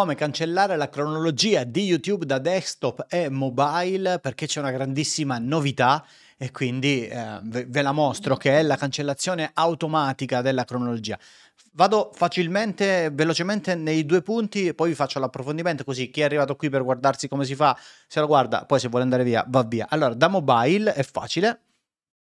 come cancellare la cronologia di YouTube da desktop e mobile perché c'è una grandissima novità e quindi eh, ve la mostro che è la cancellazione automatica della cronologia. Vado facilmente, velocemente nei due punti, poi vi faccio l'approfondimento così chi è arrivato qui per guardarsi come si fa, se lo guarda, poi se vuole andare via va via. Allora, da mobile è facile.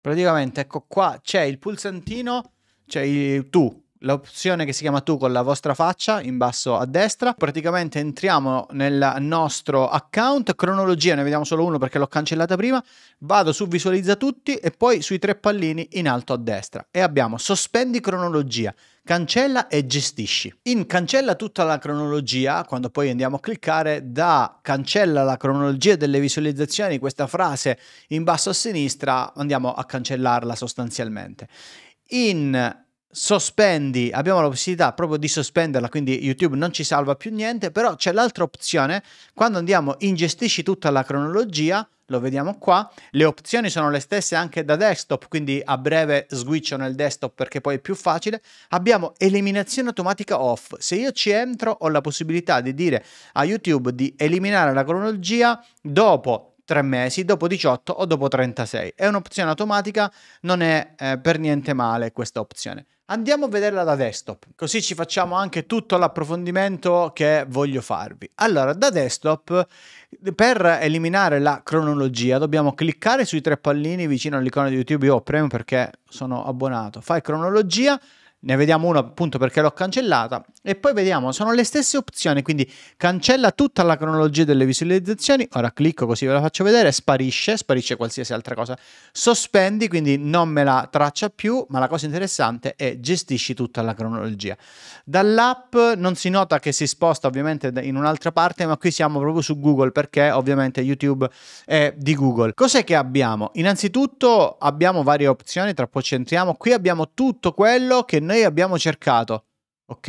Praticamente, ecco qua, c'è il pulsantino, c'è il tu l'opzione che si chiama tu con la vostra faccia in basso a destra. Praticamente entriamo nel nostro account, cronologia, ne vediamo solo uno perché l'ho cancellata prima. Vado su visualizza tutti e poi sui tre pallini in alto a destra e abbiamo sospendi cronologia cancella e gestisci. In cancella tutta la cronologia, quando poi andiamo a cliccare, da cancella la cronologia delle visualizzazioni, questa frase in basso a sinistra, andiamo a cancellarla sostanzialmente. In sospendi, abbiamo la possibilità proprio di sospenderla, quindi YouTube non ci salva più niente, però c'è l'altra opzione, quando andiamo in gestisci tutta la cronologia, lo vediamo qua, le opzioni sono le stesse anche da desktop, quindi a breve switcho nel desktop perché poi è più facile, abbiamo eliminazione automatica off, se io ci entro ho la possibilità di dire a YouTube di eliminare la cronologia dopo 3 mesi, dopo 18 o dopo 36. È un'opzione automatica, non è eh, per niente male questa opzione. Andiamo a vederla da desktop, così ci facciamo anche tutto l'approfondimento che voglio farvi. Allora, da desktop, per eliminare la cronologia, dobbiamo cliccare sui tre pallini vicino all'icona di YouTube. Io ho premio perché sono abbonato. Fai cronologia, ne vediamo una appunto perché l'ho cancellata e poi vediamo, sono le stesse opzioni, quindi cancella tutta la cronologia delle visualizzazioni, ora clicco così ve la faccio vedere, sparisce, sparisce qualsiasi altra cosa, sospendi, quindi non me la traccia più, ma la cosa interessante è gestisci tutta la cronologia. Dall'app non si nota che si sposta ovviamente in un'altra parte, ma qui siamo proprio su Google perché ovviamente YouTube è di Google. Cos'è che abbiamo? Innanzitutto abbiamo varie opzioni, tra poco ci entriamo, qui abbiamo tutto quello che noi noi abbiamo cercato, ok?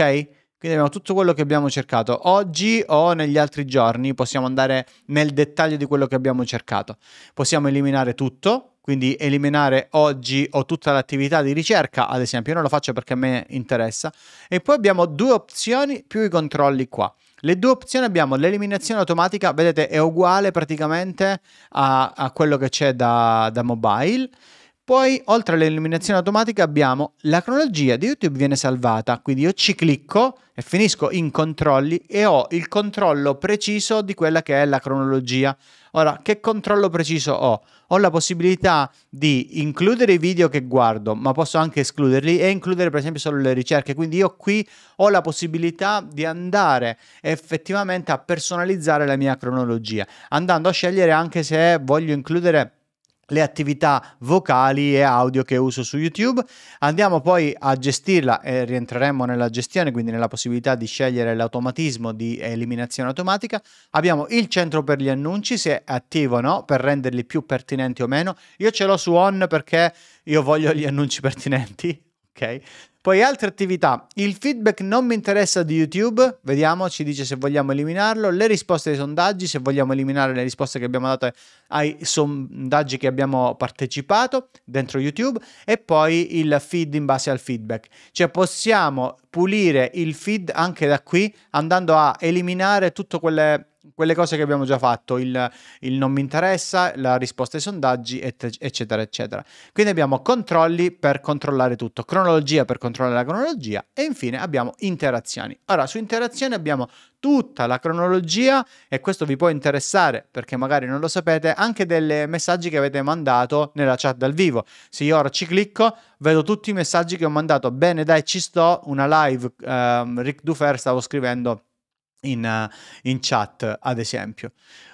Quindi abbiamo tutto quello che abbiamo cercato. Oggi o negli altri giorni possiamo andare nel dettaglio di quello che abbiamo cercato. Possiamo eliminare tutto, quindi eliminare oggi o tutta l'attività di ricerca, ad esempio, io non lo faccio perché a me interessa. E poi abbiamo due opzioni più i controlli qua. Le due opzioni abbiamo l'eliminazione automatica, vedete è uguale praticamente a, a quello che c'è da, da mobile poi, oltre all'eliminazione automatica, abbiamo la cronologia di YouTube viene salvata, quindi io ci clicco e finisco in controlli e ho il controllo preciso di quella che è la cronologia. Ora, che controllo preciso ho? Ho la possibilità di includere i video che guardo, ma posso anche escluderli e includere per esempio solo le ricerche. Quindi io qui ho la possibilità di andare effettivamente a personalizzare la mia cronologia, andando a scegliere anche se voglio includere le attività vocali e audio che uso su YouTube. Andiamo poi a gestirla e rientreremo nella gestione, quindi nella possibilità di scegliere l'automatismo di eliminazione automatica. Abbiamo il centro per gli annunci, se è attivo o no, per renderli più pertinenti o meno. Io ce l'ho su on perché io voglio gli annunci pertinenti ok? Poi altre attività, il feedback non mi interessa di YouTube, vediamo, ci dice se vogliamo eliminarlo, le risposte ai sondaggi, se vogliamo eliminare le risposte che abbiamo dato ai sondaggi che abbiamo partecipato dentro YouTube e poi il feed in base al feedback. Cioè possiamo pulire il feed anche da qui andando a eliminare tutte quelle quelle cose che abbiamo già fatto, il, il non mi interessa, la risposta ai sondaggi, et, eccetera, eccetera. Quindi abbiamo controlli per controllare tutto, cronologia per controllare la cronologia e infine abbiamo interazioni. Ora, su interazioni abbiamo tutta la cronologia e questo vi può interessare perché magari non lo sapete, anche dei messaggi che avete mandato nella chat dal vivo. Se io ora ci clicco, vedo tutti i messaggi che ho mandato, bene dai ci sto, una live, ehm, Rick Dufer stavo scrivendo in, eh, in chat, ad esempio.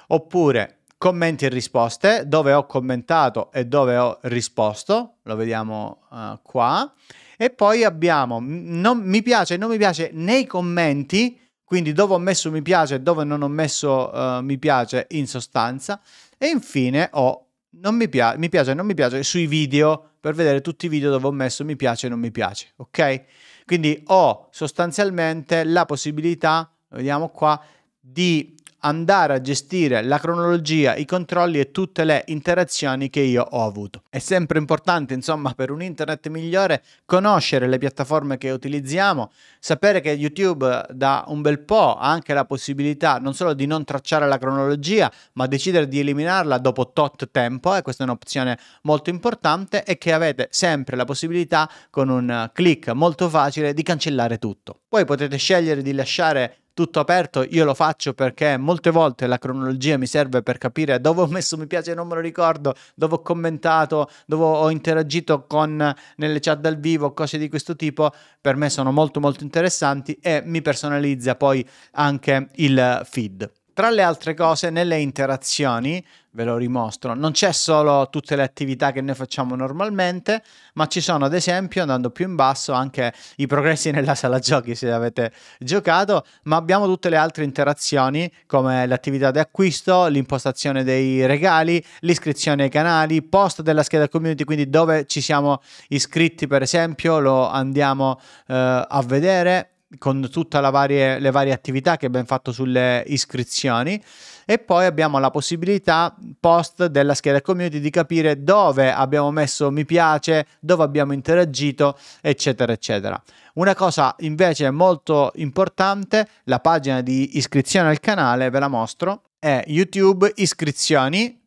Oppure commenti e risposte, dove ho commentato e dove ho risposto, lo vediamo uh, qua. E poi abbiamo non, mi piace e non mi piace nei commenti, quindi dove ho messo mi piace e dove non ho messo uh, mi piace in sostanza. E infine ho non mi, piace, mi piace e non mi piace sui video, per vedere tutti i video dove ho messo mi piace e non mi piace, ok? Quindi ho sostanzialmente la possibilità vediamo qua, di andare a gestire la cronologia, i controlli e tutte le interazioni che io ho avuto. È sempre importante, insomma, per un internet migliore conoscere le piattaforme che utilizziamo, sapere che YouTube da un bel po' ha anche la possibilità non solo di non tracciare la cronologia, ma decidere di eliminarla dopo tot tempo e eh, questa è un'opzione molto importante e che avete sempre la possibilità con un clic molto facile di cancellare tutto. Poi potete scegliere di lasciare tutto aperto, io lo faccio perché molte volte la cronologia mi serve per capire dove ho messo mi piace, non me lo ricordo, dove ho commentato, dove ho interagito con nelle chat dal vivo, cose di questo tipo, per me sono molto molto interessanti e mi personalizza poi anche il feed. Tra le altre cose, nelle interazioni ve lo rimostro. Non c'è solo tutte le attività che noi facciamo normalmente, ma ci sono ad esempio, andando più in basso, anche i progressi nella sala giochi se avete giocato, ma abbiamo tutte le altre interazioni come l'attività di acquisto, l'impostazione dei regali, l'iscrizione ai canali, post della scheda community, quindi dove ci siamo iscritti per esempio, lo andiamo eh, a vedere con tutte le varie attività che abbiamo fatto sulle iscrizioni e poi abbiamo la possibilità post della scheda community di capire dove abbiamo messo mi piace, dove abbiamo interagito, eccetera, eccetera. Una cosa invece molto importante, la pagina di iscrizione al canale, ve la mostro, è YouTube iscrizioni,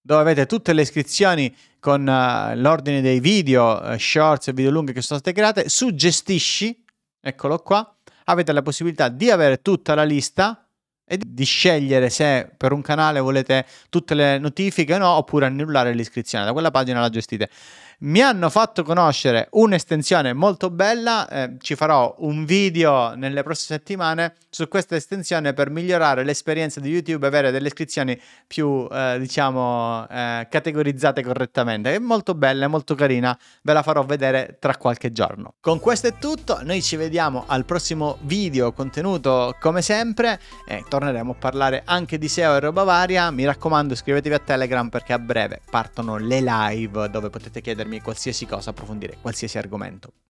dove avete tutte le iscrizioni con uh, l'ordine dei video, uh, shorts e video lunghi che sono state create, suggestisci eccolo qua, avete la possibilità di avere tutta la lista e di scegliere se per un canale volete tutte le notifiche o no, oppure annullare l'iscrizione. Da quella pagina la gestite. Mi hanno fatto conoscere un'estensione molto bella, eh, ci farò un video nelle prossime settimane su questa estensione per migliorare l'esperienza di YouTube e avere delle iscrizioni più, eh, diciamo, eh, categorizzate correttamente. È molto bella, è molto carina, ve la farò vedere tra qualche giorno. Con questo è tutto, noi ci vediamo al prossimo video contenuto come sempre e torneremo a parlare anche di SEO e roba varia. Mi raccomando iscrivetevi a Telegram perché a breve partono le live dove potete chiedermi chiedermi qualsiasi cosa, approfondire qualsiasi argomento.